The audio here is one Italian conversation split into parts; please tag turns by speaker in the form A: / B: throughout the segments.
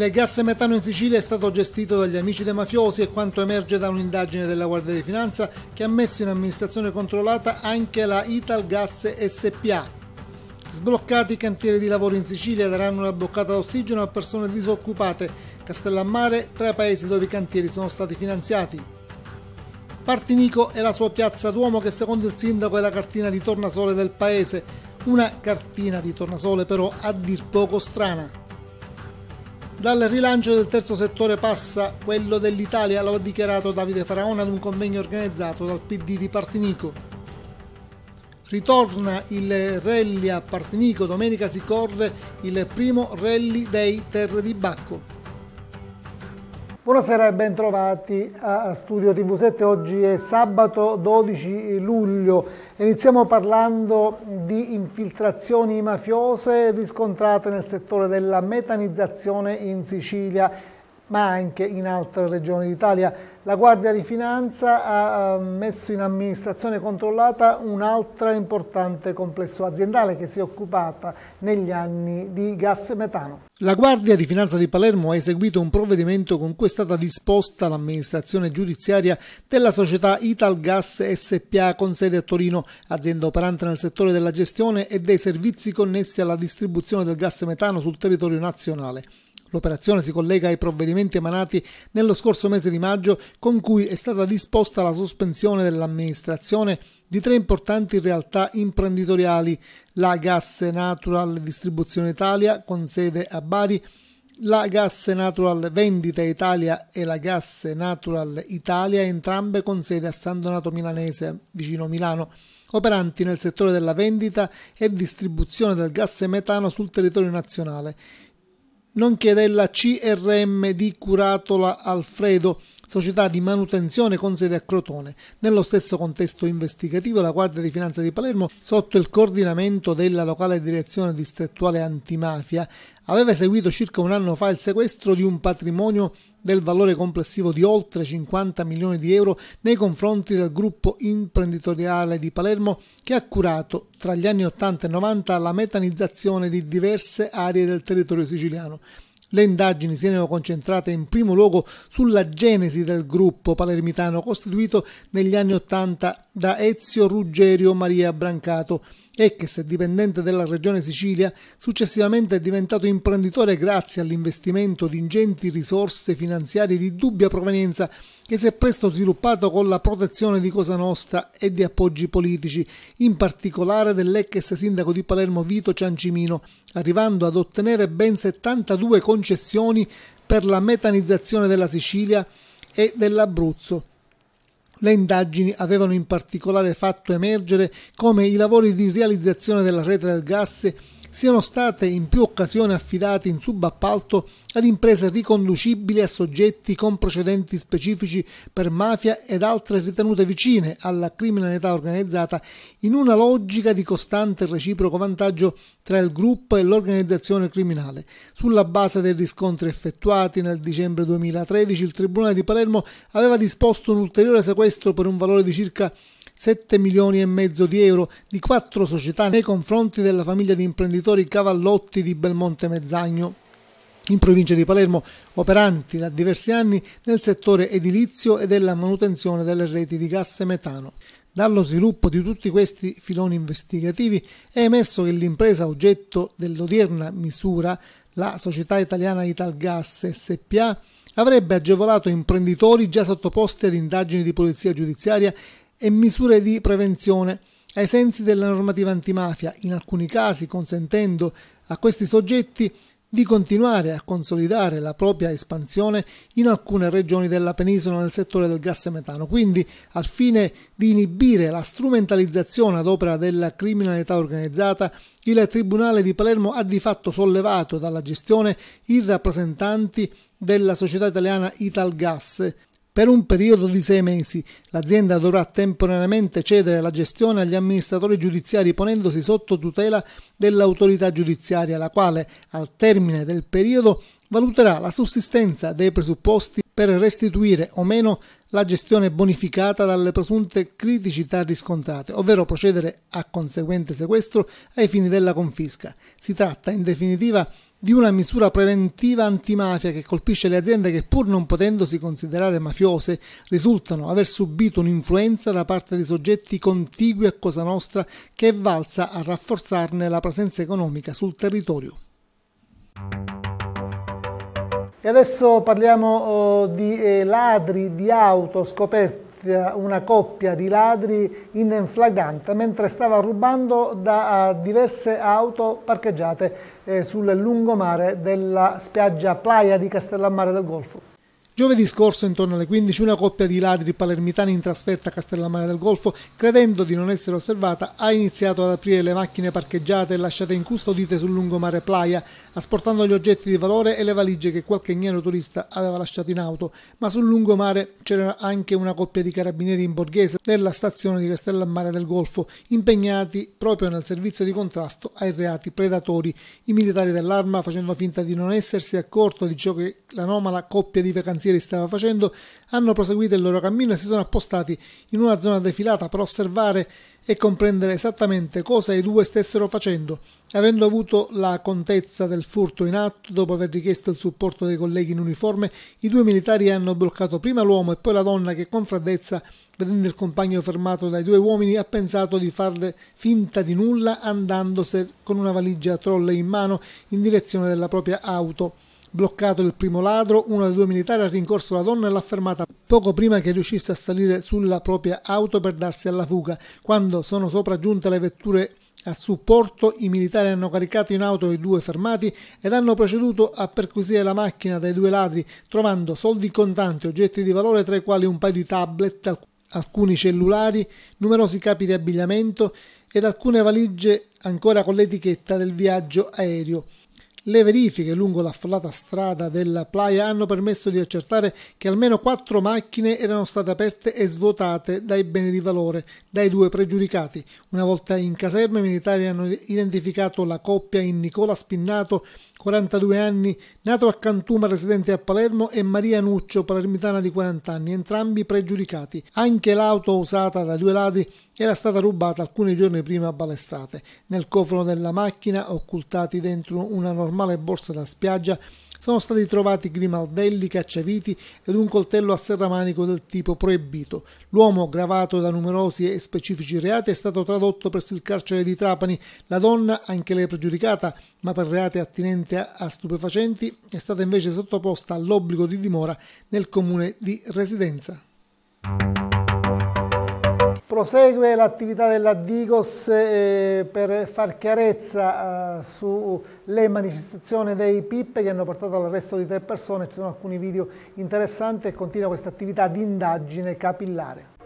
A: Il gas metano in Sicilia è stato gestito dagli amici dei mafiosi e quanto emerge da un'indagine della Guardia di Finanza che ha messo in amministrazione controllata anche la Italgas SPA. Sbloccati i cantieri di lavoro in Sicilia daranno una boccata d'ossigeno a persone disoccupate. Castellammare tra i paesi dove i cantieri sono stati finanziati. Partinico è la sua piazza Duomo che secondo il sindaco è la cartina di tornasole del paese, una cartina di tornasole però a dir poco strana. Dal rilancio del terzo settore passa quello dell'Italia, lo ha dichiarato Davide Faraone ad un convegno organizzato dal PD di Partinico. Ritorna il rally a Partinico, domenica si corre il primo rally dei Terre di Bacco. Buonasera e bentrovati a Studio TV7. Oggi è sabato 12 luglio. Iniziamo parlando di infiltrazioni mafiose riscontrate nel settore della metanizzazione in Sicilia ma anche in altre regioni d'Italia. La Guardia di Finanza ha messo in amministrazione controllata un'altra importante complesso aziendale che si è occupata negli anni di gas e metano. La Guardia di Finanza di Palermo ha eseguito un provvedimento con cui è stata disposta l'amministrazione giudiziaria della società Italgas SPA con sede a Torino, azienda operante nel settore della gestione e dei servizi connessi alla distribuzione del gas metano sul territorio nazionale. L'operazione si collega ai provvedimenti emanati nello scorso mese di maggio con cui è stata disposta la sospensione dell'amministrazione di tre importanti realtà imprenditoriali, la Gas Natural Distribuzione Italia con sede a Bari, la Gas Natural Vendita Italia e la Gas Natural Italia, entrambe con sede a San Donato Milanese, vicino Milano, operanti nel settore della vendita e distribuzione del gas e metano sul territorio nazionale nonché della CRM di Curatola Alfredo società di manutenzione con sede a Crotone. Nello stesso contesto investigativo la Guardia di Finanza di Palermo, sotto il coordinamento della locale direzione distrettuale antimafia, aveva eseguito circa un anno fa il sequestro di un patrimonio del valore complessivo di oltre 50 milioni di euro nei confronti del gruppo imprenditoriale di Palermo che ha curato tra gli anni 80 e 90 la metanizzazione di diverse aree del territorio siciliano. Le indagini si erano concentrate in primo luogo sulla genesi del gruppo palermitano costituito negli anni Ottanta da Ezio Ruggerio Maria Brancato, ex dipendente della regione Sicilia, successivamente è diventato imprenditore grazie all'investimento di ingenti risorse finanziarie di dubbia provenienza che si è presto sviluppato con la protezione di Cosa Nostra e di appoggi politici, in particolare dell'ex sindaco di Palermo Vito Ciancimino, arrivando ad ottenere ben 72 concessioni per la metanizzazione della Sicilia e dell'Abruzzo. Le indagini avevano in particolare fatto emergere come i lavori di realizzazione della rete del gas siano state in più occasioni affidate in subappalto ad imprese riconducibili a soggetti con precedenti specifici per mafia ed altre ritenute vicine alla criminalità organizzata in una logica di costante reciproco vantaggio tra il gruppo e l'organizzazione criminale. Sulla base dei riscontri effettuati nel dicembre 2013 il Tribunale di Palermo aveva disposto un ulteriore sequestro per un valore di circa 7 milioni e mezzo di euro di quattro società nei confronti della famiglia di imprenditori Cavallotti di Belmonte Mezzagno in provincia di Palermo, operanti da diversi anni nel settore edilizio e della manutenzione delle reti di gas e metano. Dallo sviluppo di tutti questi filoni investigativi è emerso che l'impresa oggetto dell'odierna misura, la società italiana Italgas SPA, avrebbe agevolato imprenditori già sottoposti ad indagini di polizia giudiziaria e misure di prevenzione ai sensi della normativa antimafia, in alcuni casi consentendo a questi soggetti di continuare a consolidare la propria espansione in alcune regioni della penisola nel settore del gas e metano. Quindi, al fine di inibire la strumentalizzazione ad opera della criminalità organizzata, il Tribunale di Palermo ha di fatto sollevato dalla gestione i rappresentanti della società italiana Italgas, per un periodo di sei mesi l'azienda dovrà temporaneamente cedere la gestione agli amministratori giudiziari ponendosi sotto tutela dell'autorità giudiziaria, la quale al termine del periodo valuterà la sussistenza dei presupposti per restituire o meno la gestione bonificata dalle presunte criticità riscontrate, ovvero procedere a conseguente sequestro ai fini della confisca. Si tratta in definitiva di una misura preventiva antimafia che colpisce le aziende che pur non potendosi considerare mafiose risultano aver subito un'influenza da parte di soggetti contigui a Cosa Nostra che è valsa a rafforzarne la presenza economica sul territorio. E adesso parliamo oh, di eh, ladri di auto scoperti una coppia di ladri in flagrante mentre stava rubando da eh, diverse auto parcheggiate eh, sul lungomare della spiaggia Playa di Castellammare del Golfo. Giovedì scorso, intorno alle 15, una coppia di ladri palermitani in trasferta a Castellammare del Golfo, credendo di non essere osservata, ha iniziato ad aprire le macchine parcheggiate e lasciate incustodite sul lungomare Playa, asportando gli oggetti di valore e le valigie che qualche ignaro turista aveva lasciato in auto, ma sul lungomare c'era anche una coppia di carabinieri in borghese della stazione di Castellammare del Golfo, impegnati proprio nel servizio di contrasto ai reati predatori. I militari dell'arma, facendo finta di non essersi accorto di ciò che l'anomala coppia di vacanzieri stava facendo, hanno proseguito il loro cammino e si sono appostati in una zona defilata per osservare e comprendere esattamente cosa i due stessero facendo, avendo avuto la contezza del furto in atto dopo aver richiesto il supporto dei colleghi in uniforme, i due militari hanno bloccato prima l'uomo e poi la donna che con freddezza, vedendo il compagno fermato dai due uomini, ha pensato di farle finta di nulla andandose con una valigia a trolle in mano in direzione della propria auto. Bloccato il primo ladro, uno dei due militari ha rincorso la donna e l'ha fermata poco prima che riuscisse a salire sulla propria auto per darsi alla fuga. Quando sono sopraggiunte le vetture a supporto, i militari hanno caricato in auto i due fermati ed hanno proceduto a perquisire la macchina dei due ladri, trovando soldi contanti, oggetti di valore tra i quali un paio di tablet, alcuni cellulari, numerosi capi di abbigliamento ed alcune valigie ancora con l'etichetta del viaggio aereo. Le verifiche lungo l'affollata strada della Playa hanno permesso di accertare che almeno quattro macchine erano state aperte e svuotate dai beni di valore dai due pregiudicati. Una volta in caserma i militari hanno identificato la coppia in Nicola Spinnato 42 anni, nato a Cantuma residente a Palermo, e Maria Nuccio, palermitana di 40 anni, entrambi pregiudicati. Anche l'auto usata da due ladri era stata rubata alcuni giorni prima a Balestrate. Nel cofano della macchina, occultati dentro una normale borsa da spiaggia, sono stati trovati grimaldelli, cacciaviti ed un coltello a serramanico del tipo proibito. L'uomo, gravato da numerosi e specifici reati, è stato tradotto presso il carcere di Trapani. La donna, anche lei pregiudicata, ma per reati attinenti a stupefacenti, è stata invece sottoposta all'obbligo di dimora nel comune di residenza prosegue l'attività della Digos eh, per far chiarezza eh, sulle manifestazioni dei PIP che hanno portato all'arresto di tre persone, ci sono alcuni video interessanti e continua questa attività di indagine capillare.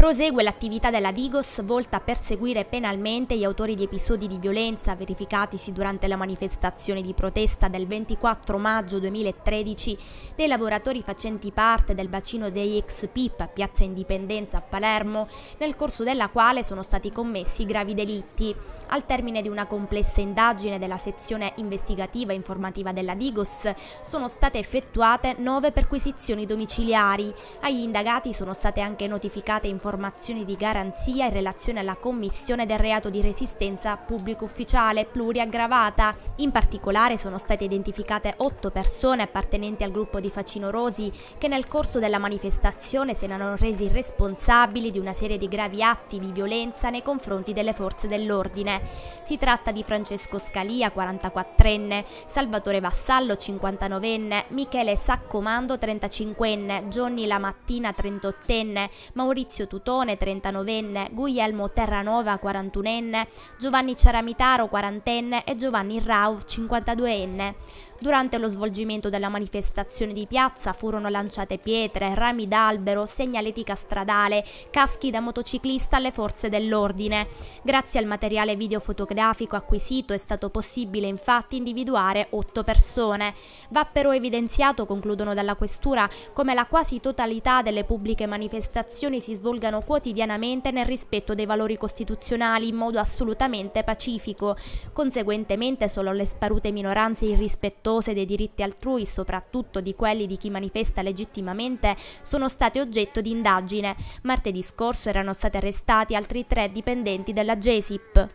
B: Prosegue l'attività della Digos volta a perseguire penalmente gli autori di episodi di violenza verificatisi durante la manifestazione di protesta del 24 maggio 2013 dei lavoratori facenti parte del bacino dei ex PIP a Piazza Indipendenza a Palermo, nel corso della quale sono stati commessi gravi delitti. Al termine di una complessa indagine della sezione investigativa e informativa della Digos sono state effettuate nove perquisizioni domiciliari. Agli indagati sono state anche notificate informazioni informazioni di garanzia in relazione alla commissione del reato di resistenza pubblico ufficiale pluriaggravata. In particolare sono state identificate otto persone appartenenti al gruppo di Facino Rosi che nel corso della manifestazione si erano resi responsabili di una serie di gravi atti di violenza nei confronti delle forze dell'ordine. Si tratta di Francesco Scalia, 44enne, Salvatore Vassallo, 59enne, Michele Saccomando, 35enne, Johnny Lamattina, 38enne, Maurizio Tutti, Plutone, 39enne, Guglielmo Terranova, 41enne, Giovanni Ceramitaro, 40enne e Giovanni Rau, 52enne. Durante lo svolgimento della manifestazione di piazza furono lanciate pietre, rami d'albero, segnaletica stradale, caschi da motociclista alle forze dell'ordine. Grazie al materiale videofotografico acquisito è stato possibile infatti individuare otto persone. Va però evidenziato, concludono dalla questura, come la quasi totalità delle pubbliche manifestazioni si svolgano quotidianamente nel rispetto dei valori costituzionali in modo assolutamente pacifico. Conseguentemente solo le sparute minoranze irrispettose rispettoso dei diritti altrui, soprattutto di quelli di chi manifesta legittimamente, sono state oggetto di indagine. Martedì scorso erano stati arrestati altri tre dipendenti della GESIP.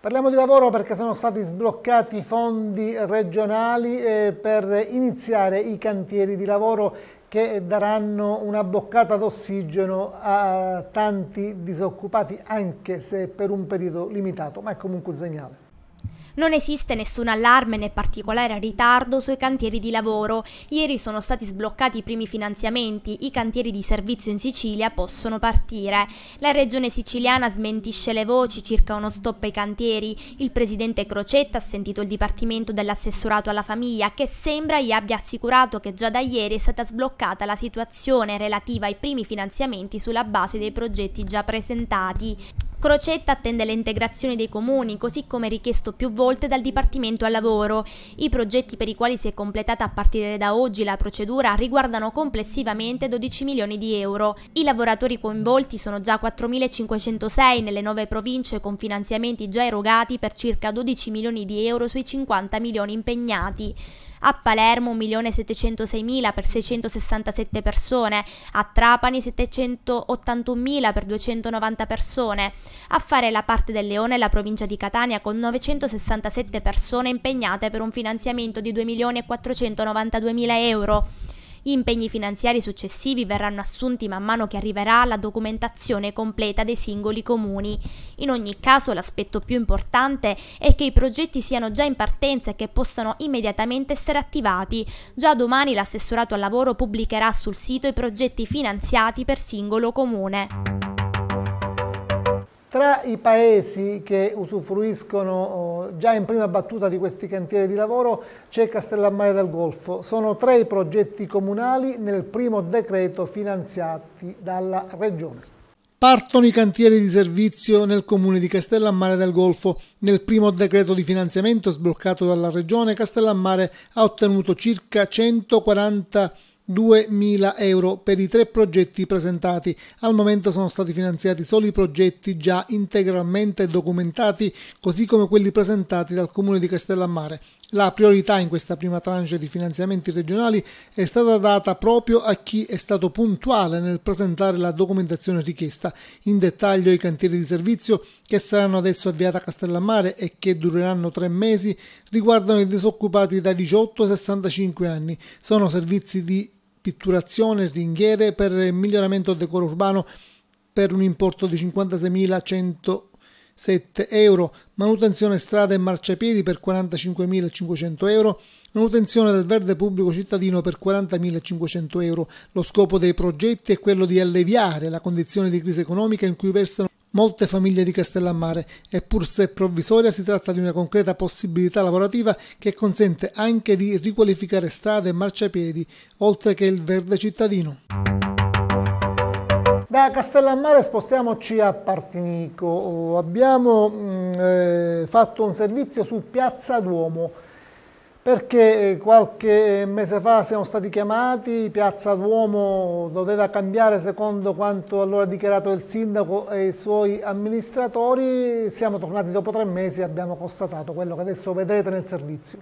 A: Parliamo di lavoro perché sono stati sbloccati i fondi regionali eh, per iniziare i cantieri di lavoro che daranno una boccata d'ossigeno a tanti disoccupati, anche se per un periodo limitato, ma è comunque un segnale.
B: Non esiste nessun allarme né particolare ritardo sui cantieri di lavoro. Ieri sono stati sbloccati i primi finanziamenti, i cantieri di servizio in Sicilia possono partire. La regione siciliana smentisce le voci circa uno stop ai cantieri. Il presidente Crocetta ha sentito il dipartimento dell'assessorato alla famiglia che sembra gli abbia assicurato che già da ieri è stata sbloccata la situazione relativa ai primi finanziamenti sulla base dei progetti già presentati. Crocetta attende l'integrazione dei comuni, così come richiesto più volte dal Dipartimento al Lavoro. I progetti per i quali si è completata a partire da oggi la procedura riguardano complessivamente 12 milioni di euro. I lavoratori coinvolti sono già 4.506 nelle nove province con finanziamenti già erogati per circa 12 milioni di euro sui 50 milioni impegnati a Palermo 1.706.000 per 667 persone, a Trapani 781.000 per 290 persone, a fare la parte del Leone la provincia di Catania con 967 persone impegnate per un finanziamento di 2.492.000 euro. Gli impegni finanziari successivi verranno assunti man mano che arriverà la documentazione completa dei singoli comuni. In ogni caso l'aspetto più importante è che i progetti siano già in partenza e che possano immediatamente essere attivati. Già domani l'assessorato al lavoro pubblicherà sul sito i progetti finanziati per singolo comune.
A: Tra i paesi che usufruiscono oh, già in prima battuta di questi cantieri di lavoro c'è Castellammare del Golfo. Sono tre i progetti comunali nel primo decreto finanziati dalla Regione. Partono i cantieri di servizio nel comune di Castellammare del Golfo. Nel primo decreto di finanziamento sbloccato dalla Regione, Castellammare ha ottenuto circa 140 2.000 euro per i tre progetti presentati. Al momento sono stati finanziati solo i progetti già integralmente documentati, così come quelli presentati dal Comune di Castellammare. La priorità in questa prima tranche di finanziamenti regionali è stata data proprio a chi è stato puntuale nel presentare la documentazione richiesta, in dettaglio i cantieri di servizio che saranno adesso avviati a Castellammare e che dureranno tre mesi riguardano i disoccupati dai 18 ai 65 anni. Sono servizi di pitturazione, ringhiere per miglioramento del decoro urbano per un importo di 56.100 7 euro, manutenzione strada e marciapiedi per 45.500 euro, manutenzione del verde pubblico cittadino per 40.500 euro. Lo scopo dei progetti è quello di alleviare la condizione di crisi economica in cui versano molte famiglie di Castellammare e pur se provvisoria si tratta di una concreta possibilità lavorativa che consente anche di riqualificare strade e marciapiedi, oltre che il verde cittadino. Da Castellammare spostiamoci a Partinico. Abbiamo mh, mm, eh, fatto un servizio su Piazza Duomo perché eh, qualche mese fa siamo stati chiamati, Piazza Duomo doveva cambiare secondo quanto allora dichiarato il sindaco e i suoi amministratori, siamo tornati dopo tre mesi e abbiamo constatato quello che adesso vedrete nel servizio.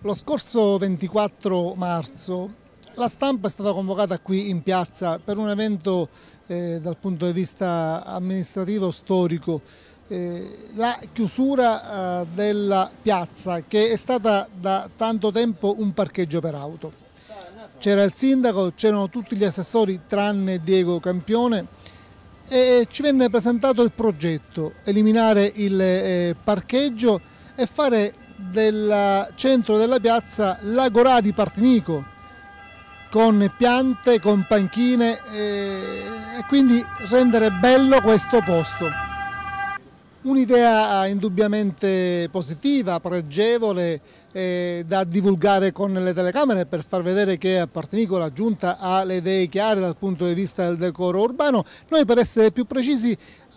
A: Lo scorso 24 marzo la stampa è stata convocata qui in piazza per un evento eh, dal punto di vista amministrativo storico. Eh, la chiusura eh, della piazza che è stata da tanto tempo un parcheggio per auto. C'era il sindaco, c'erano tutti gli assessori tranne Diego Campione e ci venne presentato il progetto, eliminare il eh, parcheggio e fare del centro della piazza l'agorà di Partinico, con piante, con panchine eh, e quindi rendere bello questo posto. Un'idea eh, indubbiamente positiva, pregevole, eh, da divulgare con le telecamere per far vedere che a Partenicola la giunta ha le idee chiare dal punto di vista del decoro urbano. Noi per essere più precisi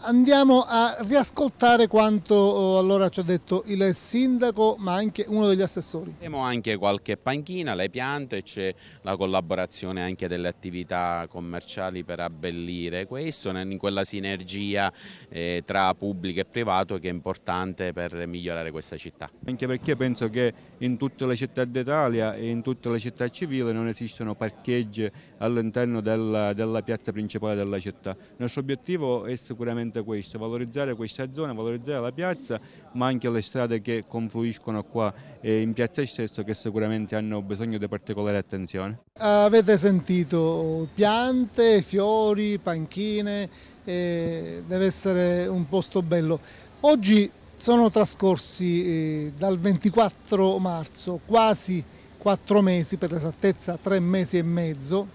A: Andiamo a riascoltare quanto oh, allora ci ha detto il sindaco ma anche uno degli assessori.
C: Abbiamo anche qualche panchina, le piante, c'è la collaborazione anche delle attività commerciali per abbellire questo, in quella sinergia eh, tra pubblico e privato che è importante per migliorare questa città.
D: Anche perché penso che in tutte le città d'Italia e in tutte le città civili non esistono parcheggi all'interno della, della piazza principale della città. Il nostro obiettivo è sicuramente importante questo, valorizzare questa zona, valorizzare la piazza, ma anche le strade che confluiscono qua eh, in piazza stesso che sicuramente hanno bisogno di particolare attenzione.
A: Avete sentito piante, fiori, panchine, eh, deve essere un posto bello. Oggi sono trascorsi eh, dal 24 marzo quasi quattro mesi, per l'esattezza tre mesi e mezzo,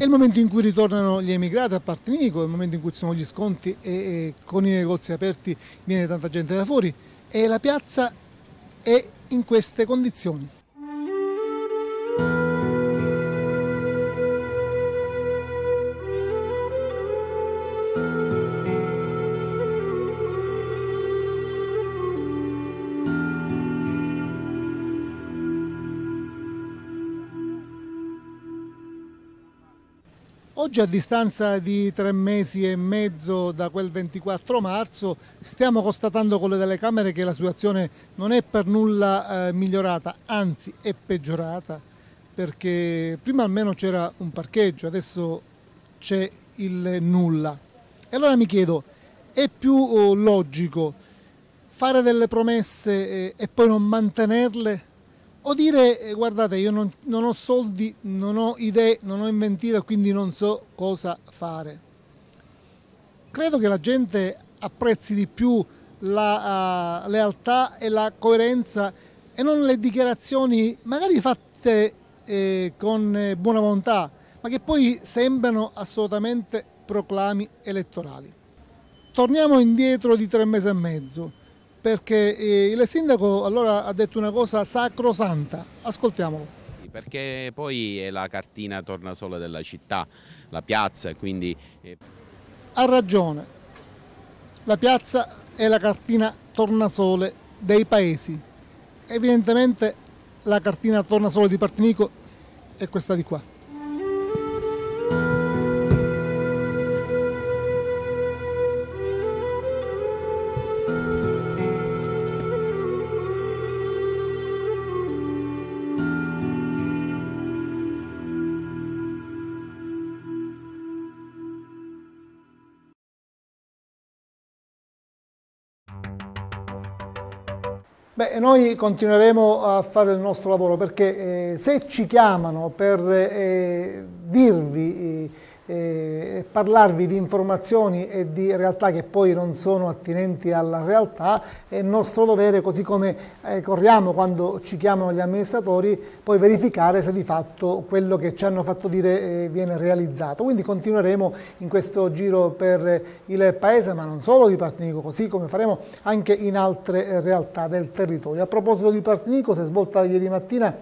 A: è il momento in cui ritornano gli emigrati a Partinico, è il momento in cui ci sono gli sconti e, e con i negozi aperti viene tanta gente da fuori e la piazza è in queste condizioni. Oggi a distanza di tre mesi e mezzo da quel 24 marzo stiamo constatando con le telecamere che la situazione non è per nulla eh, migliorata, anzi è peggiorata perché prima almeno c'era un parcheggio, adesso c'è il nulla. E allora mi chiedo, è più eh, logico fare delle promesse eh, e poi non mantenerle? o dire eh, guardate io non, non, ho soldi, non ho idee, non ho inventiva quindi non so cosa fare. Credo che la gente apprezzi di più la uh, lealtà e la coerenza e non le dichiarazioni magari fatte eh, con eh, buona volontà ma che poi sembrano assolutamente proclami elettorali. Torniamo indietro di tre mesi e mezzo perché eh, il sindaco allora ha detto una cosa sacrosanta, ascoltiamolo
C: Sì, perché poi è eh, la cartina tornasole della città, la piazza, quindi... Eh,
A: ha ragione, la piazza è la cartina tornasole dei paesi, evidentemente la cartina tornasole di Partinico è questa di qua. Beh, noi continueremo a fare il nostro lavoro perché eh, se ci chiamano per eh, dirvi eh, eh, parlarvi di informazioni e di realtà che poi non sono attinenti alla realtà, è nostro dovere, così come eh, corriamo quando ci chiamano gli amministratori, poi verificare se di fatto quello che ci hanno fatto dire eh, viene realizzato. Quindi continueremo in questo giro per il Paese, ma non solo di Partinico, così come faremo anche in altre eh, realtà del territorio. A proposito di Partinico, si è svolta ieri mattina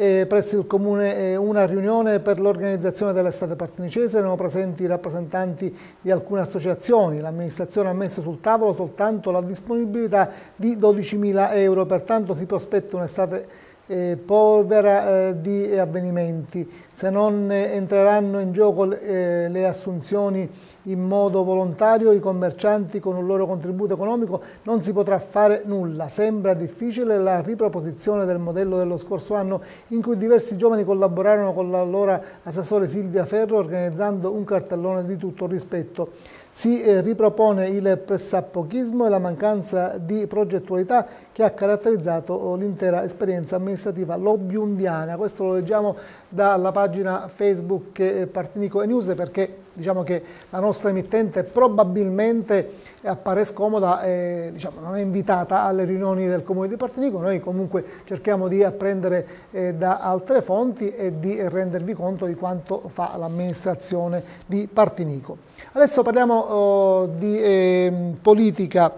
A: eh, presso il Comune eh, una riunione per l'organizzazione dell'estate partenicese, erano presenti i rappresentanti di alcune associazioni, l'amministrazione ha messo sul tavolo soltanto la disponibilità di 12.000 euro, pertanto si prospetta un'estate eh, polvera eh, di avvenimenti se non eh, entreranno in gioco eh, le assunzioni in modo volontario, i commercianti con un loro contributo economico non si potrà fare nulla. Sembra difficile la riproposizione del modello dello scorso anno in cui diversi giovani collaborarono con l'allora assessore Silvia Ferro organizzando un cartellone di tutto rispetto. Si eh, ripropone il pressappochismo e la mancanza di progettualità che ha caratterizzato oh, l'intera esperienza amministrativa lobbiundiana. Questo lo leggiamo dalla pagina Facebook Partinico e News perché diciamo che la nostra emittente probabilmente appare scomoda e diciamo, non è invitata alle riunioni del Comune di Partinico, noi comunque cerchiamo di apprendere eh, da altre fonti e di rendervi conto di quanto fa l'amministrazione di Partinico. Adesso parliamo oh, di eh, politica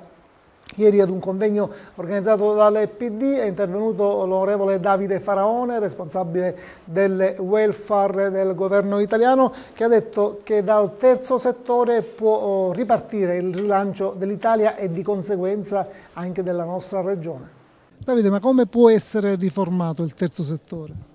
A: Ieri ad un convegno organizzato dall'EPD è intervenuto l'onorevole Davide Faraone, responsabile del welfare del governo italiano, che ha detto che dal terzo settore può oh, ripartire il rilancio dell'Italia e di conseguenza anche della nostra regione. Davide, ma come può essere riformato il terzo settore?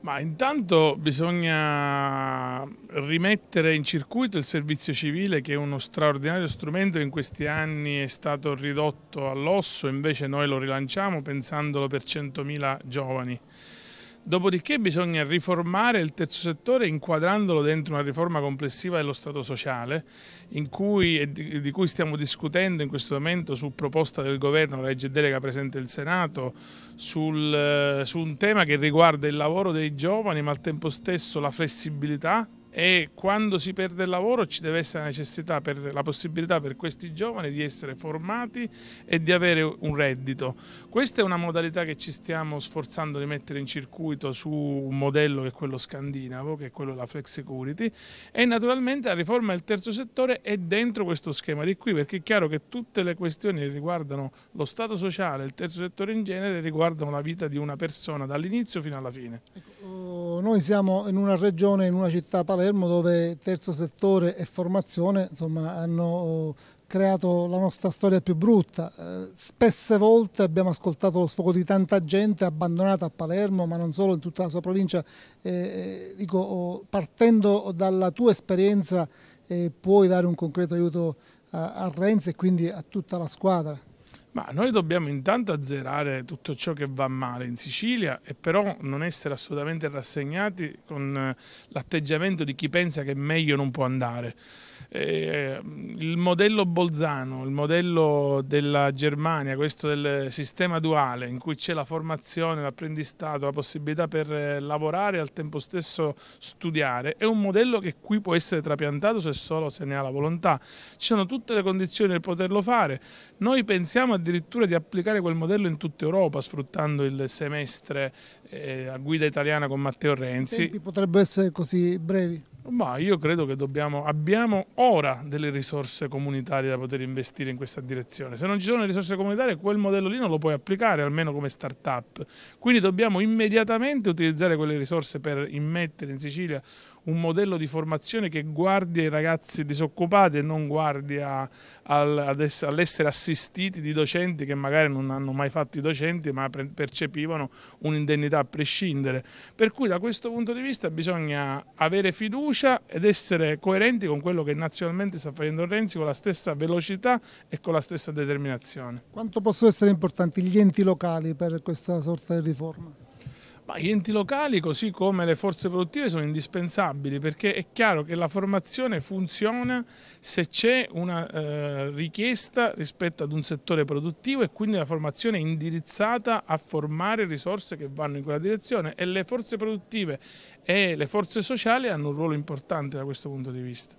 C: Ma intanto bisogna rimettere in circuito il servizio civile che è uno straordinario strumento che in questi anni è stato ridotto all'osso, invece noi lo rilanciamo pensandolo per 100.000 giovani. Dopodiché bisogna riformare il terzo settore inquadrandolo dentro una riforma complessiva dello Stato sociale cui, di cui stiamo discutendo in questo momento su proposta del governo, la legge delega presente il Senato, sul, eh, su un tema che riguarda il lavoro dei giovani ma al tempo stesso la flessibilità e quando si perde il lavoro ci deve essere la necessità, per, la possibilità per questi giovani di essere formati e di avere un reddito. Questa è una modalità che ci stiamo sforzando di mettere in circuito su un modello che è quello scandinavo, che è quello della flex security e naturalmente la riforma del terzo settore è dentro questo schema di qui perché è chiaro che tutte le questioni che riguardano lo Stato sociale, il terzo settore in genere riguardano la vita di una persona dall'inizio fino alla fine. Ecco,
A: oh, noi siamo in una regione, in una città palestra Palermo dove terzo settore e formazione insomma, hanno eh, creato la nostra storia più brutta. Eh, spesse volte abbiamo ascoltato lo sfogo di tanta gente abbandonata a Palermo, ma non solo in tutta la sua provincia. Eh, eh dico, oh, partendo dalla tua esperienza eh, puoi dare un concreto aiuto a, a Renzi e quindi a tutta la squadra.
C: Ma noi dobbiamo intanto azzerare tutto ciò che va male in Sicilia e però non essere assolutamente rassegnati con eh, l'atteggiamento di chi pensa che meglio non può andare eh, il modello Bolzano, il modello della Germania, questo del sistema duale in cui c'è la formazione, l'apprendistato, la possibilità per eh, lavorare e al tempo stesso studiare, è un modello che qui può essere trapiantato se solo se ne ha la volontà. Ci sono tutte le condizioni per poterlo fare. Noi pensiamo addirittura di applicare quel modello in tutta Europa sfruttando il semestre eh, a guida italiana con Matteo Renzi. Senti,
A: potrebbe essere così brevi?
C: Ma io credo che dobbiamo, abbiamo ora delle risorse comunitarie da poter investire in questa direzione. Se non ci sono le risorse comunitarie, quel modello lì non lo puoi applicare, almeno come start-up. Quindi dobbiamo immediatamente utilizzare quelle risorse per immettere in Sicilia un modello di formazione che guardi ai ragazzi disoccupati e non guardi all'essere assistiti di docenti che magari non hanno mai fatto i docenti ma percepivano un'indennità a prescindere. Per cui da questo punto di vista bisogna avere fiducia ed essere coerenti con quello che nazionalmente sta facendo Renzi con la stessa velocità e con la stessa determinazione.
A: Quanto possono essere importanti gli enti locali per questa sorta di riforma?
C: Ma gli enti locali, così come le forze produttive, sono indispensabili perché è chiaro che la formazione funziona se c'è una eh, richiesta rispetto ad un settore produttivo e quindi la formazione è indirizzata a formare risorse che vanno in quella direzione e le forze produttive e le forze sociali hanno un ruolo importante da questo punto di vista.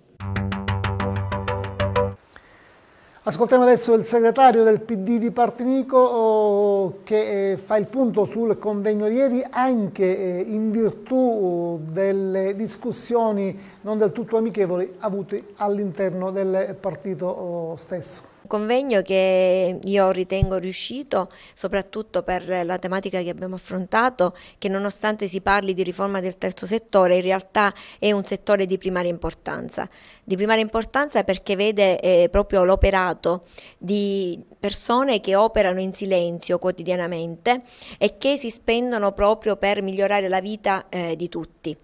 A: Ascoltiamo adesso il segretario del PD di Partinico oh, che eh, fa il punto sul convegno di ieri anche eh, in virtù delle discussioni non del tutto amichevoli avute all'interno del partito oh, stesso
E: convegno che io ritengo riuscito, soprattutto per la tematica che abbiamo affrontato, che nonostante si parli di riforma del terzo settore, in realtà è un settore di primaria importanza. Di primaria importanza perché vede eh, proprio l'operato di persone che operano in silenzio quotidianamente e che si spendono proprio per migliorare la vita eh, di tutti.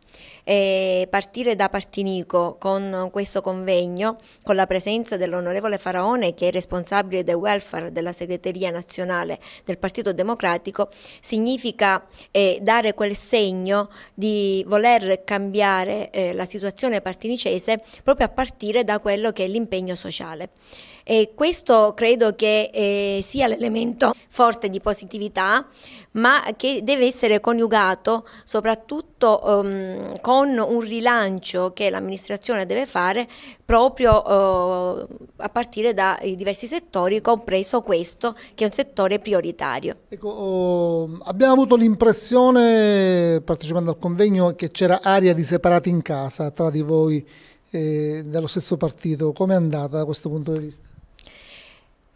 E: E partire da Partinico con questo convegno, con la presenza dell'onorevole Faraone che è responsabile del welfare della segreteria nazionale del Partito Democratico, significa eh, dare quel segno di voler cambiare eh, la situazione partinicese proprio a partire da quello che è l'impegno sociale. E questo credo che eh, sia l'elemento forte di positività, ma che deve essere coniugato soprattutto um, con un rilancio che l'amministrazione deve fare proprio uh, a partire dai diversi settori, compreso questo che è un settore prioritario.
A: Ecco, oh, abbiamo avuto l'impressione, partecipando al convegno, che c'era aria di separati in casa tra di voi eh, dello stesso partito. come è andata da questo punto di vista?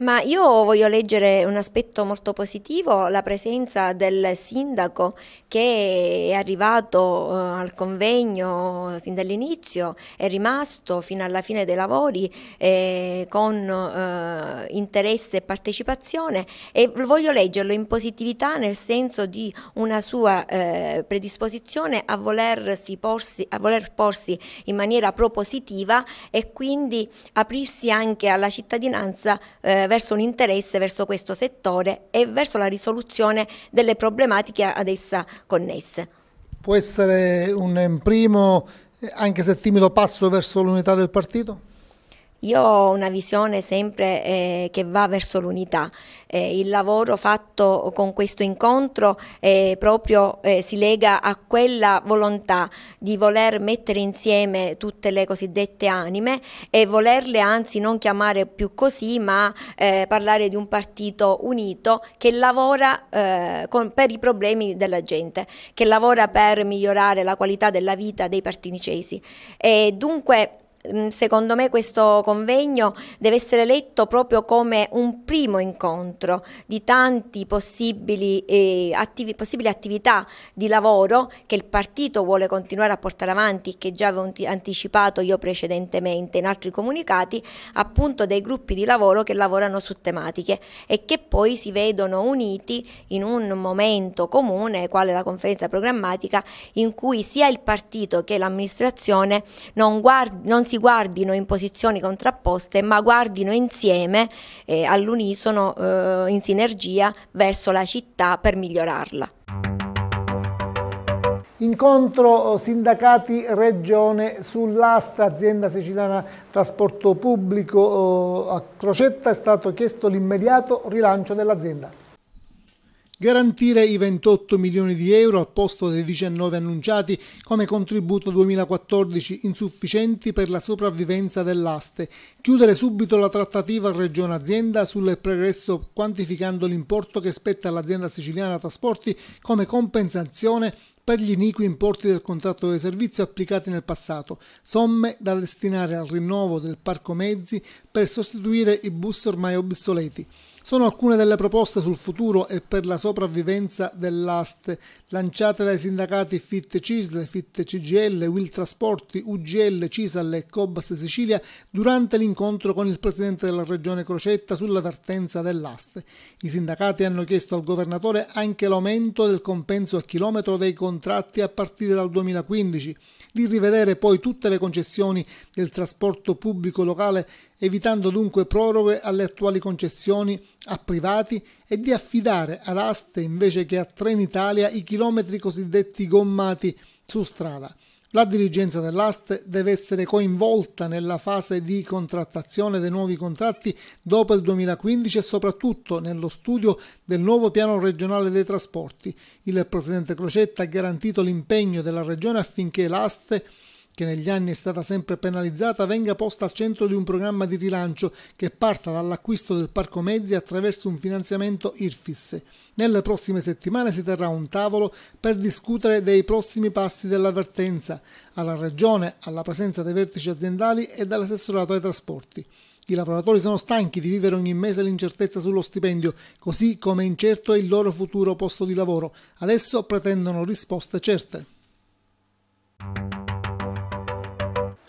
E: Ma io voglio leggere un aspetto molto positivo, la presenza del sindaco che è arrivato eh, al convegno sin dall'inizio, è rimasto fino alla fine dei lavori eh, con eh, interesse e partecipazione e voglio leggerlo in positività nel senso di una sua eh, predisposizione a, porsi, a voler porsi in maniera propositiva e quindi aprirsi anche alla cittadinanza eh, verso un interesse verso questo settore e verso la risoluzione delle problematiche ad essa connesse.
A: Può essere un primo, eh, anche se timido, passo verso l'unità del partito?
E: Io ho una visione sempre eh, che va verso l'unità. Eh, il lavoro fatto con questo incontro eh, proprio eh, si lega a quella volontà di voler mettere insieme tutte le cosiddette anime e volerle anzi non chiamare più così ma eh, parlare di un partito unito che lavora eh, con, per i problemi della gente, che lavora per migliorare la qualità della vita dei partinicesi. E dunque Mm, secondo me questo convegno deve essere letto proprio come un primo incontro di tanti possibili, eh, attivi, possibili, attività di lavoro che il partito vuole continuare a portare avanti, che già avevo anticipato io precedentemente in altri comunicati, appunto dei gruppi di lavoro che lavorano su tematiche e che poi si vedono uniti in un momento comune, quale la conferenza programmatica, in cui sia il partito che l'amministrazione non, guard- non si si guardino in posizioni contrapposte ma guardino insieme eh, all'unisono eh, in sinergia verso la città per migliorarla.
A: Incontro oh, sindacati regione sull'asta azienda siciliana trasporto pubblico oh, a Crocetta è stato chiesto l'immediato rilancio dell'azienda garantire i 28 milioni di euro al posto dei 19 annunciati come contributo 2014 insufficienti per la sopravvivenza dell'aste, chiudere subito la trattativa regione-azienda sul progresso quantificando l'importo che spetta all'azienda siciliana trasporti come compensazione per gli iniqui importi del contratto di servizio applicati nel passato, somme da destinare al rinnovo del parco mezzi per sostituire i bus ormai obsoleti. Sono alcune delle proposte sul futuro e per la sopravvivenza dell'aste lanciate dai sindacati FIT CISL, FIT CGL, Will Trasporti, UGL, CISAL e Cobas Sicilia durante l'incontro con il presidente della regione Crocetta sulla vertenza dell'aste. I sindacati hanno chiesto al governatore anche l'aumento del compenso a chilometro dei contratti a partire dal 2015, di rivedere poi tutte le concessioni del trasporto pubblico locale evitando dunque proroghe alle attuali concessioni a privati e di affidare ad aste invece che a Trenitalia i chilometri cosiddetti gommati su strada. La dirigenza dell'aste deve essere coinvolta nella fase di contrattazione dei nuovi contratti dopo il 2015 e soprattutto nello studio del nuovo piano regionale dei trasporti. Il presidente Crocetta ha garantito l'impegno della regione affinché l'aste che negli anni è stata sempre penalizzata, venga posta al centro di un programma di rilancio che parta dall'acquisto del parco mezzi attraverso un finanziamento IRFIS. Nelle prossime settimane si terrà un tavolo per discutere dei prossimi passi dell'avvertenza alla Regione, alla presenza dei vertici aziendali e dall'assessorato ai trasporti. I lavoratori sono stanchi di vivere ogni mese l'incertezza sullo stipendio, così come incerto è il loro futuro posto di lavoro. Adesso pretendono risposte certe.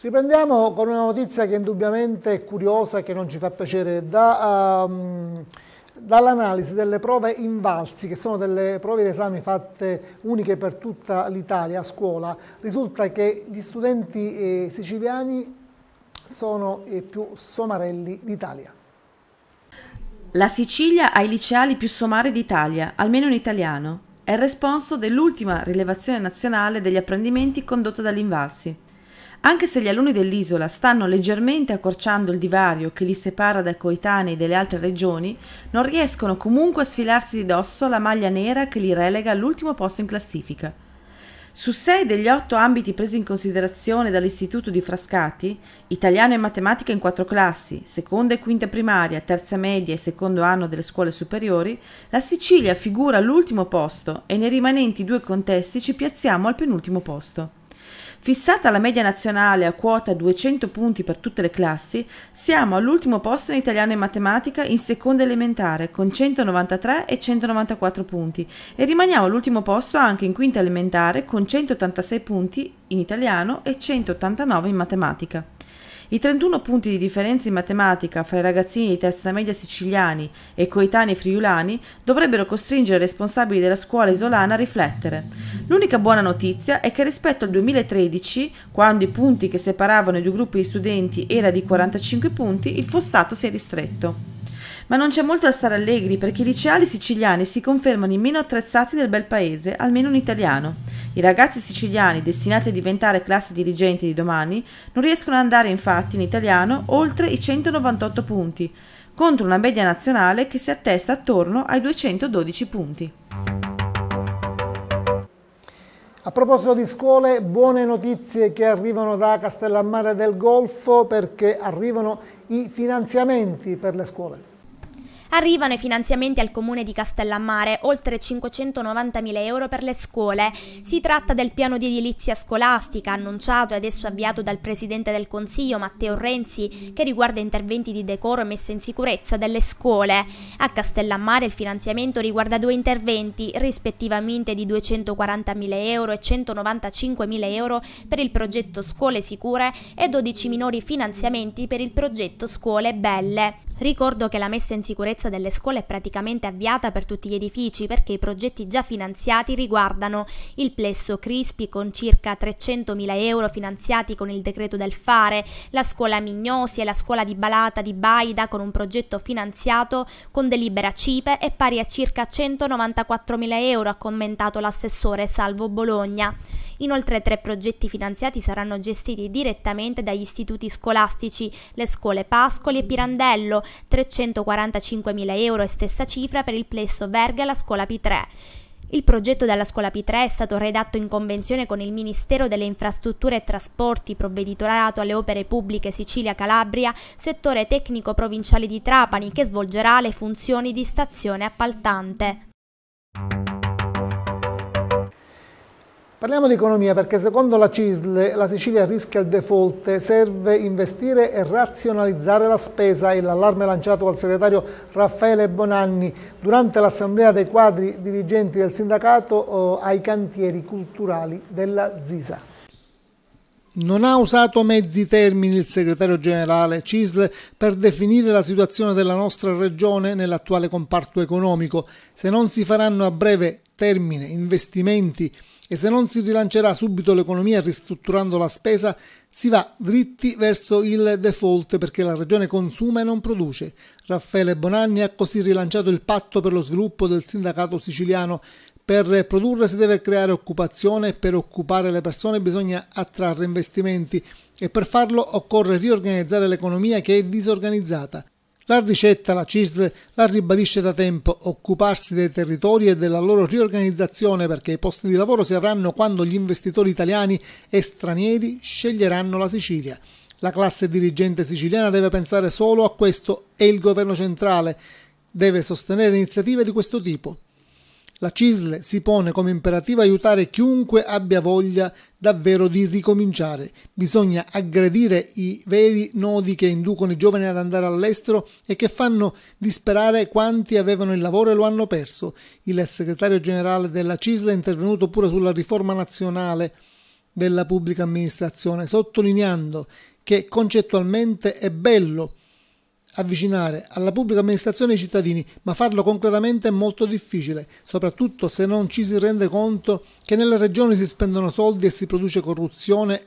A: Riprendiamo con una notizia che indubbiamente è curiosa e che non ci fa piacere. Da, um, dall'analisi delle prove Invalsi, che sono delle prove di esami fatte uniche per tutta l'Italia a scuola, risulta che gli studenti eh, siciliani sono i eh, più somarelli d'Italia.
F: La Sicilia ha i liceali più somari d'Italia, almeno in italiano. È il responso dell'ultima rilevazione nazionale degli apprendimenti condotta dall'Invalsi. Anche se gli alunni dell'isola stanno leggermente accorciando il divario che li separa dai coetanei delle altre regioni, non riescono comunque a sfilarsi di dosso la maglia nera che li relega all'ultimo posto in classifica. Su sei degli otto ambiti presi in considerazione dall'Istituto di Frascati, italiano e matematica in quattro classi, seconda e quinta primaria, terza media e secondo anno delle scuole superiori, la Sicilia figura all'ultimo posto e nei rimanenti due contesti ci piazziamo al penultimo posto. Fissata la media nazionale a quota 200 punti per tutte le classi, siamo all'ultimo posto in italiano e matematica in seconda elementare con 193 e 194 punti e rimaniamo all'ultimo posto anche in quinta elementare con 186 punti in italiano e 189 in matematica. I 31 punti di differenza in matematica fra i ragazzini di terza media siciliani e coetanei friulani dovrebbero costringere i responsabili della scuola isolana a riflettere. L'unica buona notizia è che rispetto al 2013, quando i punti che separavano i due gruppi di studenti era di 45 punti, il fossato si è ristretto. Ma non c'è molto da stare allegri perché i liceali siciliani si confermano i meno attrezzati del bel paese, almeno in italiano. I ragazzi siciliani destinati a diventare classi dirigenti di domani non riescono ad andare infatti in italiano oltre i 198 punti, contro una media nazionale che si attesta attorno ai 212 punti. A proposito di scuole, buone
A: notizie che arrivano da Castellammare del Golfo perché arrivano i finanziamenti per le scuole.
B: Arrivano i finanziamenti al comune di Castellammare, oltre 590.000 euro per le scuole. Si tratta del piano di edilizia scolastica annunciato e adesso avviato dal presidente del Consiglio Matteo Renzi, che riguarda interventi di decoro e messa in sicurezza delle scuole. A Castellammare il finanziamento riguarda due interventi, rispettivamente di 240.000 euro e 195.000 euro per il progetto Scuole Sicure e 12 minori finanziamenti per il progetto Scuole Belle. Ricordo che la messa in sicurezza delle scuole è praticamente avviata per tutti gli edifici perché i progetti già finanziati riguardano il plesso Crispi con circa 300.000 euro finanziati con il decreto del fare, la scuola Mignosi e la scuola di Balata di Baida con un progetto finanziato con delibera CIPE e pari a circa 194.000 euro, ha commentato l'assessore Salvo Bologna. Inoltre tre progetti finanziati saranno gestiti direttamente dagli istituti scolastici, le scuole Pascoli e Pirandello, 345.000 euro e stessa cifra per il plesso Verga e la scuola P3. Il progetto della scuola P3 è stato redatto in convenzione con il Ministero delle Infrastrutture e Trasporti, provveditorato alle opere pubbliche Sicilia-Calabria, settore tecnico provinciale di Trapani, che svolgerà le funzioni di stazione appaltante.
A: Parliamo di economia perché secondo la CISL la Sicilia rischia il default, serve investire e razionalizzare la spesa e l'allarme lanciato dal segretario Raffaele Bonanni durante l'assemblea dei quadri dirigenti del sindacato eh, ai cantieri culturali della Zisa. Non ha usato mezzi termini il segretario generale CISL per definire la situazione della nostra regione nell'attuale comparto economico. Se non si faranno a breve termine investimenti e se non si rilancerà subito l'economia ristrutturando la spesa, si va dritti verso il default perché la regione consuma e non produce. Raffaele Bonanni ha così rilanciato il patto per lo sviluppo del sindacato siciliano. Per produrre si deve creare occupazione e per occupare le persone bisogna attrarre investimenti e per farlo occorre riorganizzare l'economia che è disorganizzata. La ricetta, la CISL, la ribadisce da tempo, occuparsi dei territori e della loro riorganizzazione perché i posti di lavoro si avranno quando gli investitori italiani e stranieri sceglieranno la Sicilia. La classe dirigente siciliana deve pensare solo a questo e il governo centrale deve sostenere iniziative di questo tipo. La CISL si pone come imperativo aiutare chiunque abbia voglia davvero di ricominciare. Bisogna aggredire i veri nodi che inducono i giovani ad andare all'estero e che fanno disperare quanti avevano il lavoro e lo hanno perso. Il segretario generale della CISL è intervenuto pure sulla riforma nazionale della pubblica amministrazione, sottolineando che concettualmente è bello avvicinare alla pubblica amministrazione i cittadini, ma farlo concretamente è molto difficile, soprattutto se non ci si rende conto che nelle regioni si spendono soldi e si produce corruzione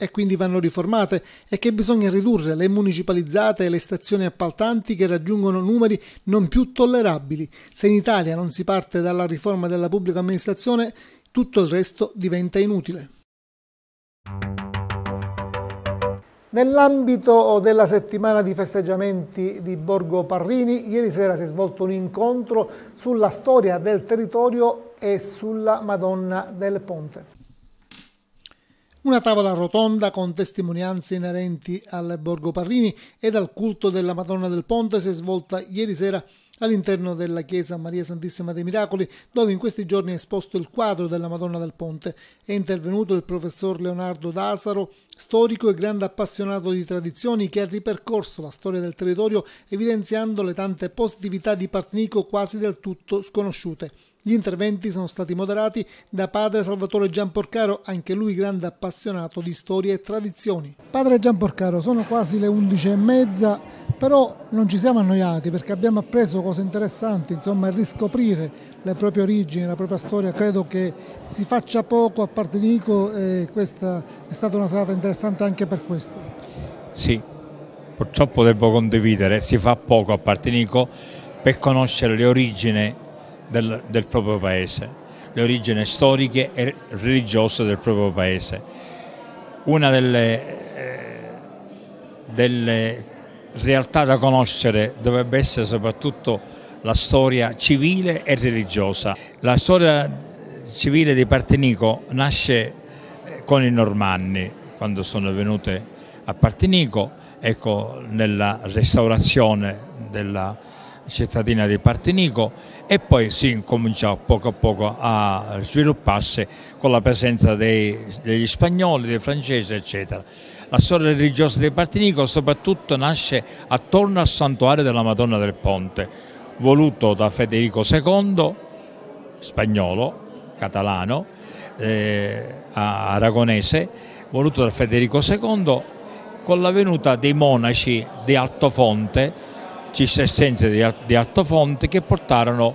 A: e quindi vanno riformate e che bisogna ridurre le municipalizzate e le stazioni appaltanti che raggiungono numeri non più tollerabili. Se in Italia non si parte dalla riforma della pubblica amministrazione, tutto il resto diventa inutile. Nell'ambito della settimana di festeggiamenti di Borgo Parrini, ieri sera si è svolto un incontro sulla storia del territorio e sulla Madonna del Ponte. Una tavola rotonda con testimonianze inerenti al Borgo Parrini ed al culto della Madonna del Ponte si è svolta ieri sera all'interno della chiesa Maria Santissima dei Miracoli, dove in questi giorni è esposto il quadro della Madonna del Ponte. È intervenuto il professor Leonardo D'Asaro, storico e grande appassionato di tradizioni, che ha ripercorso la storia del territorio evidenziando le tante positività di Partenico quasi del tutto sconosciute. Gli interventi sono stati moderati da padre Salvatore Gianporcaro, anche lui grande appassionato di storie e tradizioni. Padre Gianporcaro, sono quasi le 11 e mezza, però non ci siamo annoiati perché abbiamo appreso cose interessanti, insomma, riscoprire le proprie origini, la propria storia. Credo che si faccia poco a parte Nico e questa è stata una serata interessante anche per questo.
D: Sì, purtroppo devo condividere, si fa poco a parte Nico per conoscere le origini del, del proprio paese, le origini storiche e religiose del proprio paese. Una delle, eh, delle realtà da conoscere dovrebbe essere soprattutto la storia civile e religiosa. La storia civile di Partenico nasce eh, con i Normanni, quando sono venute a Partenico, ecco, nella restaurazione della cittadina di Partenico e poi si cominciò poco a poco a svilupparsi con la presenza dei, degli spagnoli, dei francesi eccetera. La storia religiosa di Partinico soprattutto nasce attorno al santuario della Madonna del Ponte, voluto da Federico II, spagnolo, catalano, eh, aragonese, voluto da Federico II con la venuta dei monaci di Altofonte ci di, di alto fonte che portarono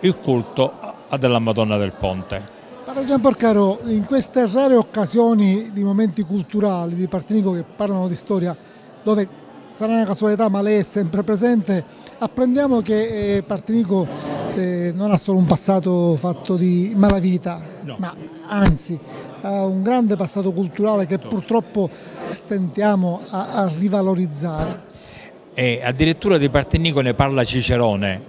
D: il culto della Madonna del Ponte.
A: Padre Gian Porcaro, in queste rare occasioni di momenti culturali, di partinico che parlano di storia, dove sarà una casualità ma lei è sempre presente, apprendiamo che eh, Partinico eh, non ha solo un passato fatto di malavita, no. ma anzi ha un grande passato culturale che certo. purtroppo stentiamo a, a rivalorizzare.
D: E addirittura di Partinico ne parla Cicerone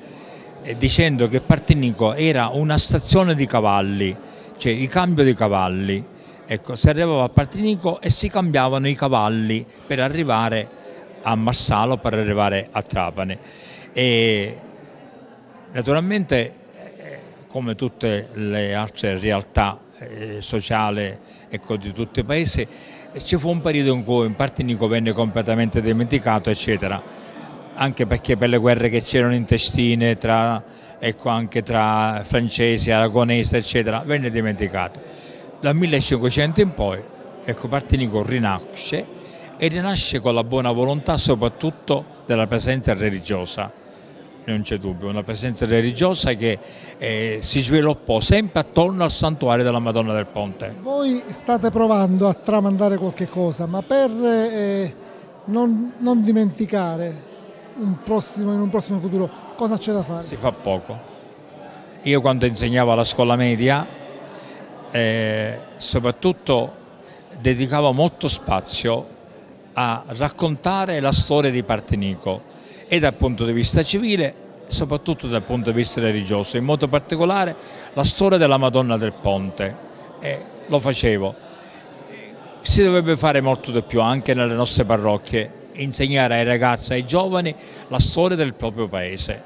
D: eh, dicendo che Partinico era una stazione di cavalli, cioè il cambio di cavalli. Ecco, si arrivava a Partinico e si cambiavano i cavalli per arrivare a Massalo, per arrivare a Trapani. E naturalmente, eh, come tutte le altre realtà eh, sociali ecco, di tutti i paesi, ci fu un periodo in cui in parte Nico venne completamente dimenticato, eccetera, anche perché per le guerre che c'erano intestine tra, ecco, anche tra francesi, aragonesi, eccetera, venne dimenticato. Dal 1500 in poi, ecco, Partinico rinasce e rinasce con la buona volontà soprattutto della presenza religiosa non c'è dubbio, una presenza religiosa che eh, si sviluppò sempre attorno al santuario della Madonna del Ponte.
A: Voi state provando a tramandare qualche cosa, ma per eh, non, non, dimenticare un prossimo, in un prossimo futuro cosa c'è da fare? Si
D: fa poco. Io quando insegnavo alla scuola media, eh, soprattutto dedicavo molto spazio a raccontare la storia di Partinico e dal punto di vista civile soprattutto dal punto di vista religioso, in modo particolare la storia della Madonna del Ponte, eh, lo facevo. Si dovrebbe fare molto di più anche nelle nostre parrocchie, insegnare ai ragazzi, e ai giovani la storia del proprio paese.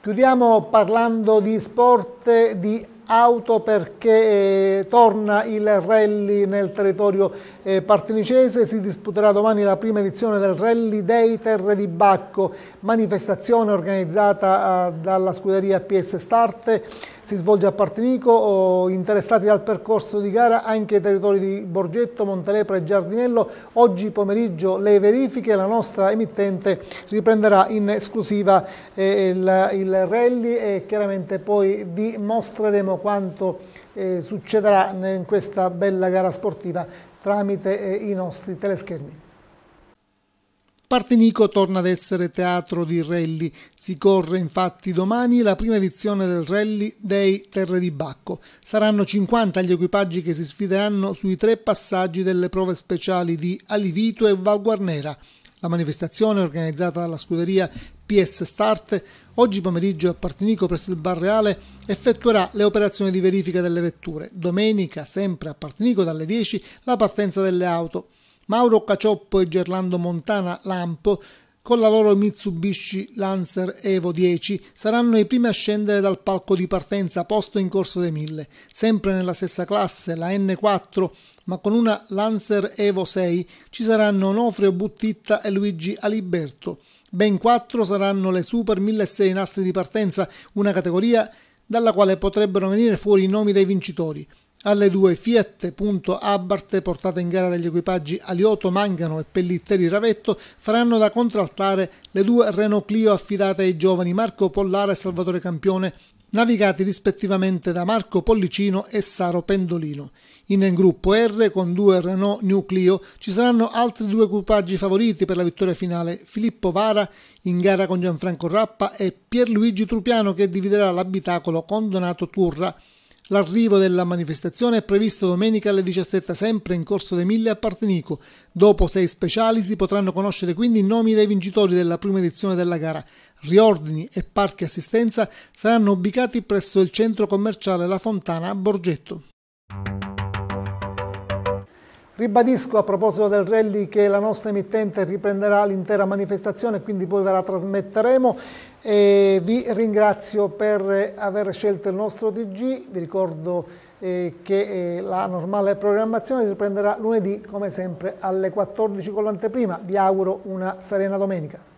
A: Chiudiamo parlando di sport, di auto perché eh, torna il rally nel territorio eh, partenicese. si disputerà domani la prima edizione del Rally dei Terre di Bacco, manifestazione organizzata eh, dalla scuderia PS Starte si svolge a Partenico, interessati al percorso di gara anche i territori di Borgetto, Montelepre e Giardinello. Oggi pomeriggio le verifiche, la nostra emittente riprenderà in esclusiva eh, il, il rally e chiaramente poi vi mostreremo quanto eh, succederà in questa bella gara sportiva tramite eh, i nostri teleschermi. Partenico torna ad essere teatro di rally. Si corre infatti domani la prima edizione del rally dei Terre di Bacco. Saranno 50 gli equipaggi che si sfideranno sui tre passaggi delle prove speciali di Alivito e Valguarnera. La manifestazione organizzata dalla scuderia PS Start oggi pomeriggio a Partinico presso il Bar Reale effettuerà le operazioni di verifica delle vetture. Domenica, sempre a Partinico dalle 10, la partenza delle auto. Mauro Cacioppo e Gerlando Montana Lampo con la loro Mitsubishi Lancer Evo 10 saranno i primi a scendere dal palco di partenza posto in corso dei 1000, sempre nella stessa classe, la N4, ma con una Lancer Evo 6 ci saranno Onofrio Buttitta e Luigi Aliberto. Ben quattro saranno le Super 1600 nastri di partenza, una categoria dalla quale potrebbero venire fuori i nomi dei vincitori alle due Fiat portate in gara dagli equipaggi Alioto Mangano e Pellitteri Ravetto faranno da contraltare le due Renault Clio affidate ai giovani Marco Pollara e Salvatore Campione navigati rispettivamente da Marco Pollicino e Saro Pendolino. In gruppo R con due Renault New Clio ci saranno altri due equipaggi favoriti per la vittoria finale, Filippo Vara in gara con Gianfranco Rappa e Pierluigi Trupiano che dividerà l'abitacolo con Donato Turra. L'arrivo della manifestazione è previsto domenica alle 17 sempre in Corso dei Mille a Partenico. Dopo sei speciali si potranno conoscere quindi i nomi dei vincitori della prima edizione della gara. Riordini e parchi assistenza saranno ubicati presso il centro commerciale La Fontana a Borgetto. Ribadisco a proposito del rally che la nostra emittente riprenderà l'intera manifestazione, quindi poi ve la trasmetteremo e vi ringrazio per eh, aver scelto il nostro TG, vi ricordo eh, che eh, la normale programmazione riprenderà lunedì come sempre alle 14 con l'anteprima, vi auguro una serena domenica.